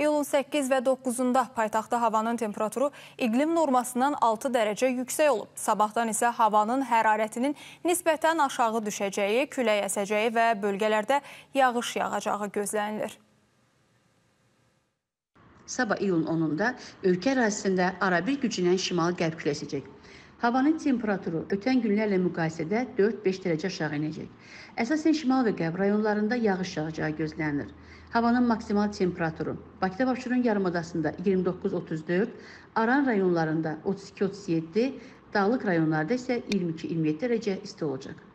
İyulun 8 və 9-da paytaxtda havanın temperaturu iqlim normasından 6 dərəcə yüksək olub. Sabahdan isə havanın hərarətinin nisbətən aşağı düşəcəyi, külək əsəcəyi və bölgələrdə yağış yağacağı gözlənilir. Sabah iyulun 10-da ölkə ərazisində arabir gücünən şimal qərb küləsəcək. Havanın temperaturu ötən günlərlə müqayisədə 4-5 dərəcə aşağı enəcək. Əsasən şimal və qərb rayonlarında yağış yağacağı gözlənilir. Havanın maksimal temperaturu Bakıda və Abşeron yarımadasında 29-34, Aran rayonlarında 32-37, Dağlıq rayonlarda isə 22-27 dərəcə isti olacaq.